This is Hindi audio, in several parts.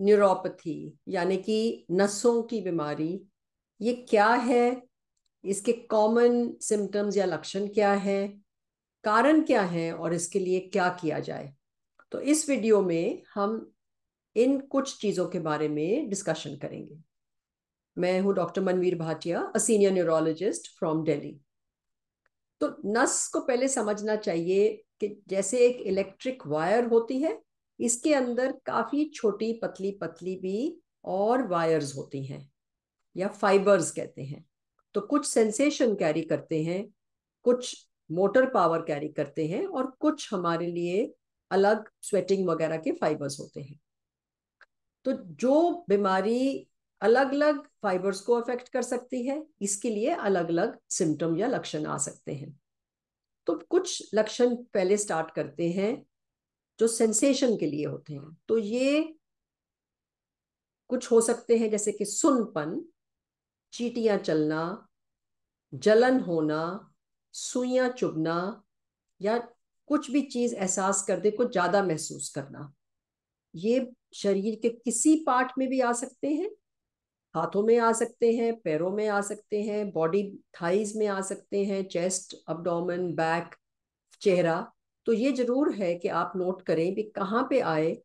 न्यूरोपैथी यानी कि नसों की बीमारी ये क्या है इसके कॉमन सिम्टम्स या लक्षण क्या है कारण क्या है और इसके लिए क्या किया जाए तो इस वीडियो में हम इन कुछ चीज़ों के बारे में डिस्कशन करेंगे मैं हूँ doctor Manveer Bhatia a senior neurologist from Delhi तो नस को पहले समझना चाहिए कि जैसे एक इलेक्ट्रिक वायर होती है इसके अंदर काफी छोटी पतली पतली भी और वायर्स होती हैं या फाइबर्स कहते हैं तो कुछ सेंसेशन कैरी करते हैं कुछ मोटर पावर कैरी करते हैं और कुछ हमारे लिए अलग स्वेटिंग वगैरह के फाइबर्स होते हैं तो जो बीमारी अलग अलग फाइबर्स को अफेक्ट कर सकती है इसके लिए अलग अलग सिम्टम या लक्षण आ सकते हैं तो कुछ लक्षण पहले स्टार्ट करते हैं जो सेंसेशन के लिए होते हैं तो ये कुछ हो सकते हैं जैसे कि सुनपन चीटियां चलना जलन होना सुइयां चुभना या कुछ भी चीज एहसास कर दे कुछ ज्यादा महसूस करना ये शरीर के किसी पार्ट में भी आ सकते हैं हाथों में आ सकते हैं पैरों में आ सकते हैं बॉडी थाइज में आ सकते हैं चेस्ट अपडोमन बैक चेहरा तो ये जरूर है कि आप नोट करें भी कहाँ पे आए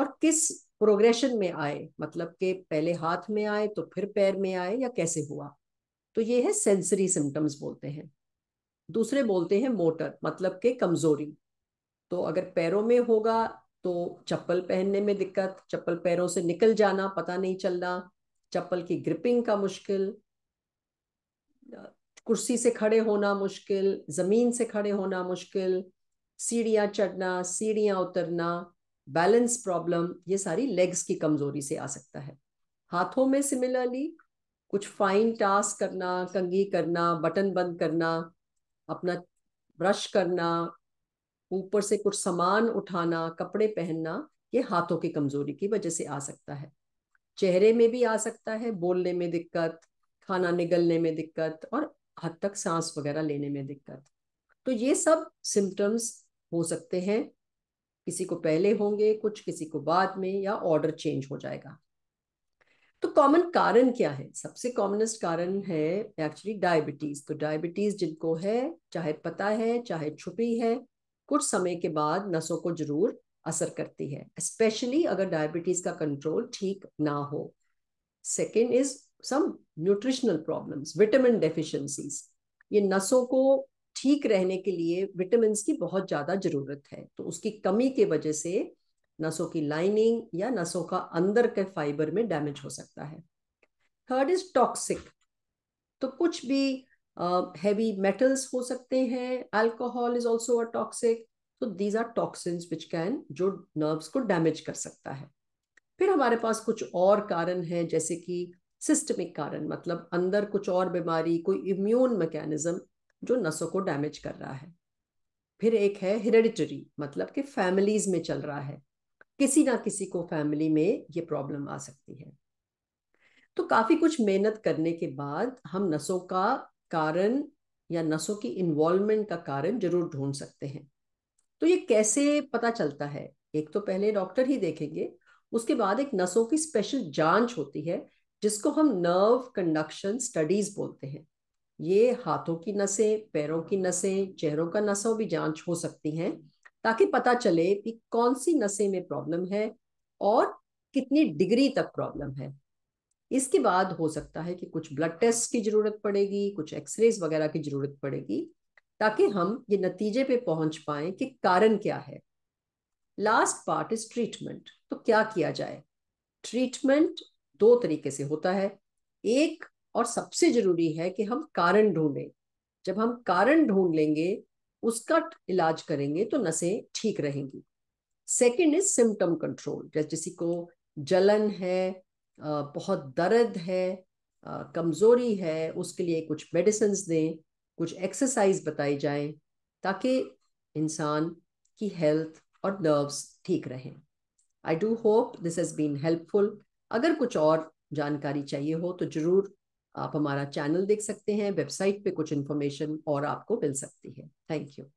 और किस प्रोग्रेशन में आए मतलब कि पहले हाथ में आए तो फिर पैर में आए या कैसे हुआ तो ये है सेंसरी सिम्टम्स बोलते हैं दूसरे बोलते हैं मोटर मतलब के कमजोरी तो अगर पैरों में होगा तो चप्पल पहनने में दिक्कत चप्पल पैरों से निकल जाना पता नहीं चलना चप्पल की ग्रिपिंग का मुश्किल कुर्सी से खड़े होना मुश्किल जमीन से खड़े होना मुश्किल सीढ़ियाँ चढ़ना सीढ़ियाँ उतरना बैलेंस प्रॉब्लम ये सारी लेग्स की कमजोरी से आ सकता है हाथों में सिमिलरली कुछ फाइन टास्क करना कंगी करना बटन बंद करना अपना ब्रश करना ऊपर से कुछ सामान उठाना कपड़े पहनना ये हाथों की कमजोरी की वजह से आ सकता है चेहरे में भी आ सकता है बोलने में दिक्कत खाना निगलने में दिक्कत और हद तक सांस वगैरह लेने में दिक्कत तो ये सब सिम्टम्स हो सकते हैं किसी को पहले होंगे कुछ किसी को बाद में या ऑर्डर चेंज हो जाएगा तो कॉमन कारण क्या है सबसे कॉमनेस्ट कारण है एक्चुअली डायबिटीज तो डायबिटीज जिनको है चाहे पता है चाहे छुपी है कुछ समय के बाद नसों को जरूर असर करती है स्पेशली अगर डायबिटीज का कंट्रोल ठीक ना हो second is some nutritional problems vitamin deficiencies ये नसों को ठीक रहने के लिए विटामिन की बहुत ज़्यादा ज़रूरत है तो उसकी कमी के वजह से नसों की लाइनिंग या नसों का अंदर के फाइबर में डैमेज हो सकता है थर्ड इज टॉक्सिक तो कुछ भी हैवी uh, मेटल्स हो सकते हैं alcohol is also a toxic तो these are toxins which can जो नर्व्स को डैमेज कर सकता है फिर हमारे पास कुछ और कारण है जैसे कि सिस्टमिक कारण मतलब अंदर कुछ और बीमारी कोई इम्यून मैकेनिज्म जो नसों को डैमेज कर रहा है फिर एक है हेरिडिटरी मतलब कि फैमिलीज में चल रहा है किसी ना किसी को फैमिली में ये प्रॉब्लम आ सकती है तो काफी कुछ मेहनत करने के बाद हम नसों का कारण या नसों की इन्वॉल्वमेंट का कारण जरूर ढूंढ सकते हैं तो ये कैसे पता चलता है एक तो पहले डॉक्टर ही देखेंगे उसके बाद एक नसों की स्पेशल जांच होती है जिसको हम नर्व कंडक्शन स्टडीज बोलते हैं ये हाथों की नसें पैरों की नसें चेहरों का नसों भी जांच हो सकती हैं ताकि पता चले कि कौन सी नसें में प्रॉब्लम है और कितनी डिग्री तक प्रॉब्लम है इसके बाद हो सकता है कि कुछ ब्लड टेस्ट की जरूरत पड़ेगी कुछ एक्सरेज वगैरह की जरूरत पड़ेगी ताकि हम ये नतीजे पे पहुंच पाए कि कारण क्या है लास्ट पार्ट इज ट्रीटमेंट तो क्या किया जाए ट्रीटमेंट दो तरीके से होता है एक और सबसे जरूरी है कि हम कारण ढूंढें जब हम कारण ढूंढ लेंगे उसका इलाज करेंगे तो नसें ठीक रहेंगी सेकेंड इज सिम्टम कंट्रोल जैसे किसी को जलन है बहुत दर्द है कमज़ोरी है उसके लिए कुछ मेडिसिन दें कुछ एक्सरसाइज बताई जाए ताकि इंसान की हेल्थ और नर्व्स ठीक रहें I do hope this has been helpful अगर कुछ और जानकारी चाहिए हो तो ज़रूर आप हमारा चैनल देख सकते हैं वेबसाइट पे कुछ इन्फॉर्मेशन और आपको मिल सकती है थैंक यू